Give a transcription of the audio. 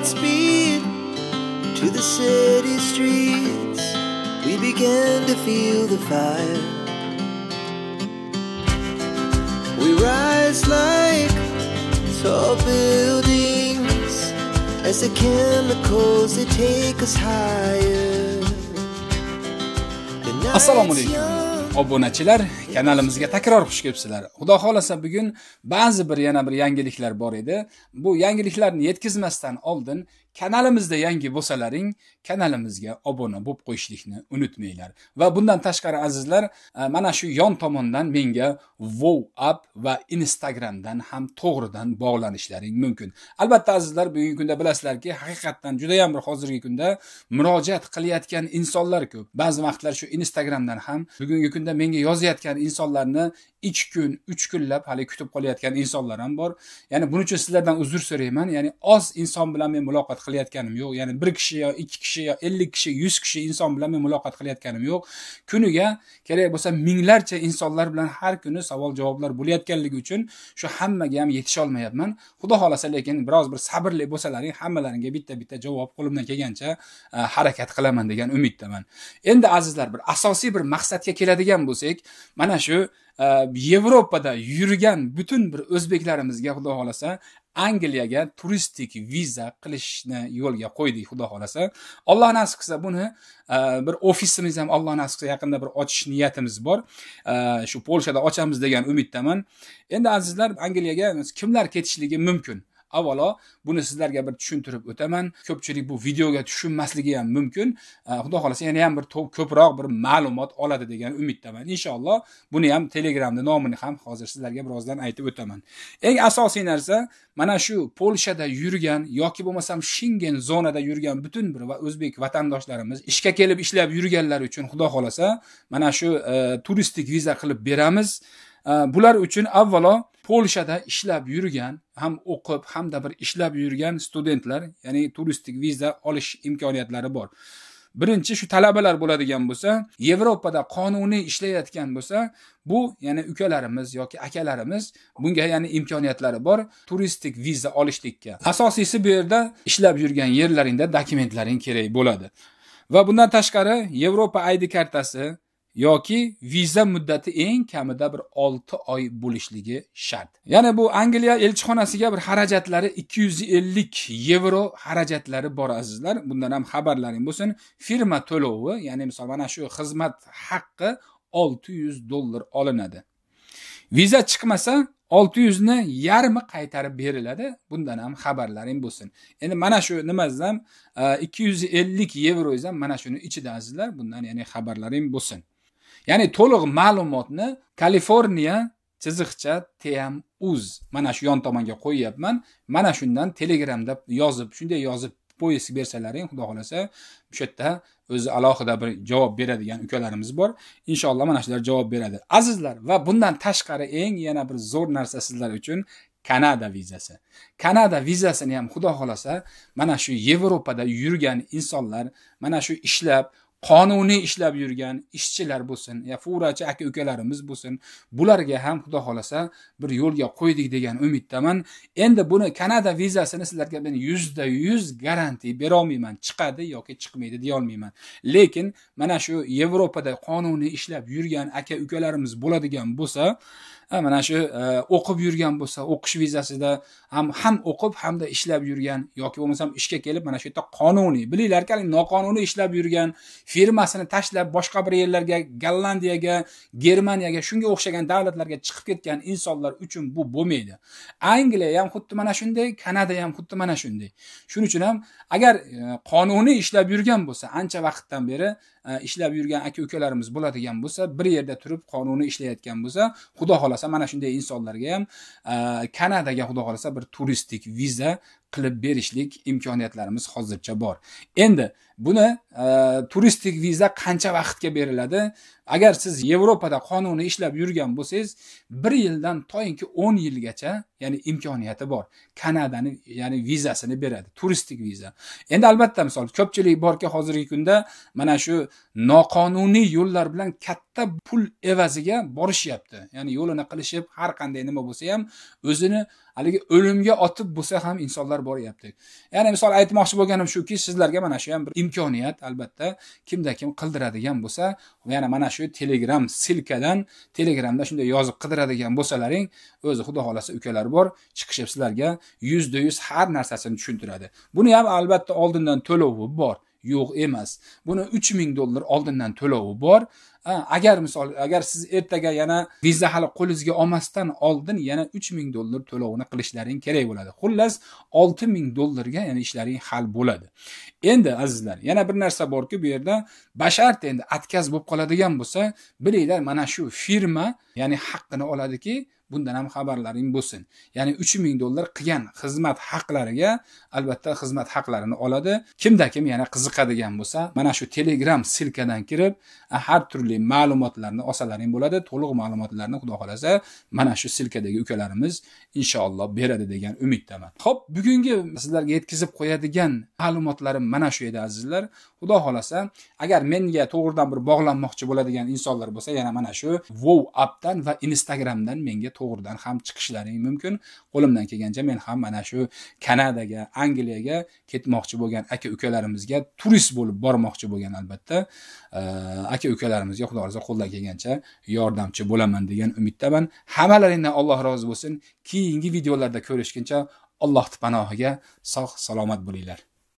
Godspeed to the city streets. We began to feel the fire. We rise like tall buildings as the chemicals they take us higher. The Assalamu alaikum. obunachilar kanalimizga takror xush kelibsizlar xudo xohlasa bugun ba'zi bir yana bir yangiliklar bor edi bu yangiliklarni yetkazmasdan oldin kanalimizda yangi bo'lsalaring kanalimizga obuna bo'lib qo'yishlikni unutmanglar va bundan tashqari azizlar e, mana shu yon tomondan menga wow app va instagramdan ham to'g'ridan bog'lanishlaring mumkin albatta azizlar bugungi kunda bilasizlarki haqiqatdan judayam bir hozirgi kunda murojaat qilayotgan insonlar ko'p ba'zi vaqtlar shu instagramdan ham bugungi kunda menga yozayotgan insonlarni ikki kun uch kunlab hali kutib qolayotgan insonlar ham bor ya'ni buning uchun sizlardan uzr so'rayman ya'ni oz inson bilan men muloqot muloqot qilayotganim yo'q ya'ni bir kishi yo ikki kishi yo ellik kishi yuz kishi inson bilan men muloqot qilayotganim yo'q kuniga kerak bo'lsa minglarcha insonlar bilan har kuni savol javoblar bo'layotganligi uchun shu hammaga ham yetisholmayapman xudo xohlasa lekin biroz bir sabrli bo'lsalaring hammalaringga bitta bitta javob qo'limdan kelgancha e, harakat qilaman degan umiddaman endi azizlar bir asosiy bir maqsadga keladigan bo'lsak mana shu e, yevropada yurgan butun bir o'zbeklarimizga xudo xohlasa angliyaga turistik viza qilishni yo'lga qo'ydik xudo xohlasa alloh nasib qilsa buni e, bir ofisimiz ham alloh nasib qilsa yaqinda bir ochish niyatimiz bor e, shu polshada ochamiz degan umiddaman endi azizlar angliyaga kimlar ketishligi mumkin avvalo buni sizlarga bir tushuntirib o'taman ko'pchilik bu videoga tushunmasligi ham mumkin xudo xohlasa yana ham bir ko'proq bir ma'lumot oladi degan umiddaman inshaalloh buni ham telegramni nomini ham hozir sizlarga birozdan aytib o'taman eng asosiy narsa mana shu polshada yurgan yoki bo'lmasam shingen zonada yurgan butun bir va o'zbek vatandoshlarimiz ishga kelib ishlab yurganlar uchun xudo xohlasa mana shu e, turistik viza qilib beramiz e, bular uchun avvalo polshada ishlab yurgan ham o'qib hamda bir ishlab yurgan studentlar ya'ni turistik viza olish imkoniyatlari bor birinchi shu talabalar bo'ladigan bo'lsa yevropada qonuniy ishlayotgan bo'lsa bu ya'ni ukalarimiz yoki akalarimiz bunga ya'ni imkoniyatlari bor turistik viza olishlikka asosiysi bu yerda ishlab yurgan yerlaringda dokumentlaring kerak bo'ladi va bundan tashqari yevropa id kartasi yoki viza muddati eng kamida bir 6 oy bo'lishligi shart. Ya'ni bu Angliya elchixonasiga bir xarajatlari 250 yevro xarajatlari bor azizlar. Bundan ham xabarlaring bo'lsin. Firma to'lovi, ya'ni misol mana shu xizmat haqqi 600 dollar olinadi. Viza chiqmasa 600 ni yarmi qaytarib beriladi. Bundan ham xabarlaring bo'lsin. Endi mana shu nimangiz ham 250 e, yevroingiz ham mana shuni ichida azizlar. Bundan ya'ni xabarlaring bo'lsin. ya'ni to'liq ma'lumotni kaliforniya chiziqcha tm uz mana shu yon tomonga qo'yyapman mana shundan telegramda yozib shunday yozib poyezd bersalaring xudo xohlasa o'sha yerda o'zi alohida bir javob beradigan ukalarimiz bor inshaalloh mana shular javob beradi azizlar va bundan tashqari eng yana bir zo'r narsa sizlar uchun kanada vizasi kanada vizasini ham xudo xohlasa mana shu yevropada yurgan insonlar mana shu ishlab qonuniy ishlab yurgan ishchilar bo'lsin ya furachi aka ukalarimiz bo'lsin bularga ham xudo xohlasa bir yo'lga qo'ydik degan umiddaman endi buni kanada vizasini sizlarga men yuzda yuz garantiya berolmayman chiqadi yoki chiqmaydi deyolmayman lekin mana shu yevropada qonuniy ishlab yurgan aka ukalarimiz bo'ladigan bo'lsa e, mana shu e, o'qib yurgan bo'lsa o'qish vizasida ham ham o'qib hamda ishlab yurgan yoki bo'lmasam ishga kelib mana shu yerda qonuniy bilinglarki noqonuniy ishlab yurgan firmasini tashlab boshqa bir yerlarga gollandiyaga germaniyaga shunga o'xshagan davlatlarga chiqib ketgan insonlar uchun bu bo'lmaydi angliya ham xuddi mana shunday kanada ham xuddi mana shunday shuning uchun ham agar e, qonuniy ishlab yurgan bo'lsa ancha vaqtdan beri E, ishlab yurgan aka ukalarimiz bo'ladigan bo'lsa bir yerda turib qonuniy ishlayotgan bo'lsa xudo xohlasa mana shunday insonlarga ham e, kanadaga xudo xohlasa bir turistik viza qilib berishlik imkoniyatlarimiz hozircha bor endi buni e, turistik viza qancha vaqtga beriladi agar siz yevropada qonuniy ishlab yurgan bo'lsangiz bir yildan toinki o'n yilgacha ya'ni imkoniyati bor kanadani ya'ni vizasini beradi turistik viza endi albatta misol ko'pchilik borki hozirgi kunda mana shu noqonuniy yo'llar bilan katta pul evaziga borishyapti ya'ni yo'lini qilishib har qanday nima bo'lsa ham o'zini haligi o'limga otib bo'lsa ham insonlar boryapti ya'ni misol aytmoqchi bo'lganim shuki sizlarga mana shu ham bir imkoniyat albatta kimda kim qildiradigan bo'lsa yana mana shu telegram silkadan telegramda shunday yozib qidiradigan bo'lsalaring o'zi xudo xohlasa ukalar bor chiqishib sizlarga yuzda yuz har narsasini tushuntiradi buni ham albatta oldindan to'lovi bor yo'q emas buni uch ming dollar oldindan to'lovi bor agar misol agar siz ertaga yana viza hali qo'lingizga olmasdan oldin yana uch ming dollar to'lovini qilishlaring kerak bo'ladi xullas olti ming dollarga ya'ni ishlaring hal bo'ladi endi azizlar yana bir narsa borki bu yerda bashart endi отказ bo'lib qoladigan bo'lsa bilinglar mana shu firma ya'ni haqqini oladiki bundan ham xabarlaring bo'lsin ya'ni uch ming dollar qilgan xizmat haqlariga albatta xizmat haqlarini oladi kimda kim yana qiziqadigan bo'lsa mana shu telegram silkadan kirib har turli ma'lumotlarni olsalaring bo'ladi to'liq ma'lumotlarni xudo xohlasa mana shu silkadagi ukalarimiz inshaalloh beradi degan umiddaman ho'p bugungi sizlarga yetkazib qo'yadigan ma'lumotlarim mana shu edi azizlar xudo xohlasa agar menga to'g'ridan bir bog'lanmoqchi bo'ladigan insonlar bo'lsa yana mana shu wow appdan va instagramdan menga to'g'ridan ham chiqishlaring mumkin qo'limdan kelgancha men ham mana shu kanadaga angliyaga ketmoqchi bo'lgan aka ukalarimizga turist bo'lib bormoqchi bo'lgan albatta aka ukalarimizga xudo xohlasa qo'ldan kelgancha yordamchi bo'laman degan umiddaman hammalaringdan alloh rozi bo'lsin keyingi videolarda ko'rishguncha alloh panohiga sog' salomat bo'linglar